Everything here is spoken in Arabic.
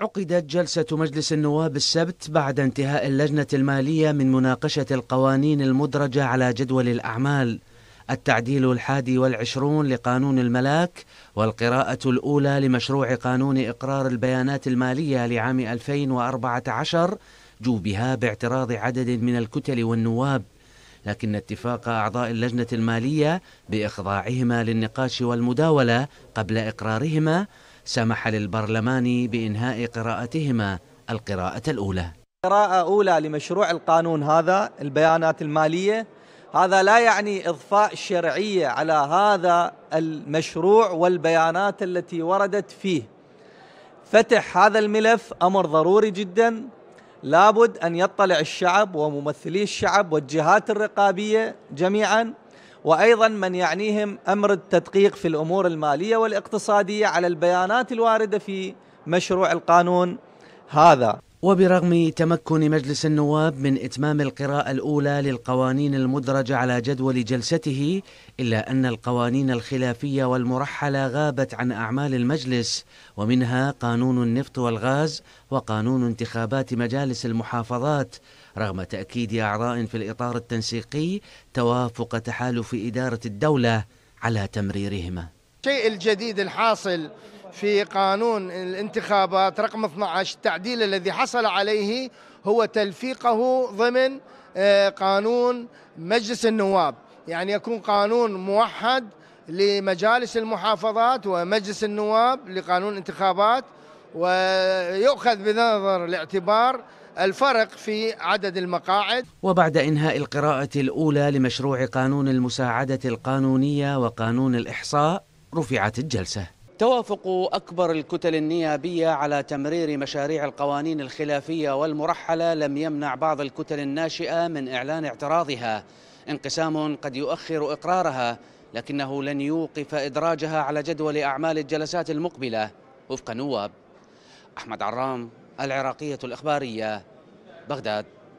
عقدت جلسة مجلس النواب السبت بعد انتهاء اللجنة المالية من مناقشة القوانين المدرجة على جدول الأعمال التعديل الحادي والعشرون لقانون الملاك والقراءة الأولى لمشروع قانون إقرار البيانات المالية لعام 2014 جوبها باعتراض عدد من الكتل والنواب لكن اتفاق أعضاء اللجنة المالية بإخضاعهما للنقاش والمداولة قبل إقرارهما سمح للبرلمان بإنهاء قراءتهما القراءة الأولى قراءة أولى لمشروع القانون هذا البيانات المالية هذا لا يعني إضفاء شرعية على هذا المشروع والبيانات التي وردت فيه فتح هذا الملف أمر ضروري جدا لابد أن يطلع الشعب وممثلي الشعب والجهات الرقابية جميعا وايضا من يعنيهم امر التدقيق في الامور الماليه والاقتصاديه على البيانات الوارده في مشروع القانون هذا وبرغم تمكن مجلس النواب من إتمام القراءة الأولى للقوانين المدرجة على جدول جلسته إلا أن القوانين الخلافية والمرحلة غابت عن أعمال المجلس ومنها قانون النفط والغاز وقانون انتخابات مجالس المحافظات رغم تأكيد أعضاء في الإطار التنسيقي توافق تحالف إدارة الدولة على تمريرهما الشيء الجديد الحاصل في قانون الانتخابات رقم 12 التعديل الذي حصل عليه هو تلفيقه ضمن آه، قانون مجلس النواب يعني يكون قانون موحد لمجالس المحافظات ومجلس النواب لقانون الانتخابات ويؤخذ بنظر الاعتبار الفرق في عدد المقاعد وبعد إنهاء القراءة الأولى لمشروع قانون المساعدة القانونية وقانون الإحصاء رفعت الجلسة توافق أكبر الكتل النيابية على تمرير مشاريع القوانين الخلافية والمرحلة لم يمنع بعض الكتل الناشئة من إعلان اعتراضها انقسام قد يؤخر إقرارها لكنه لن يوقف إدراجها على جدول أعمال الجلسات المقبلة وفق نواب أحمد عرام العراقية الإخبارية بغداد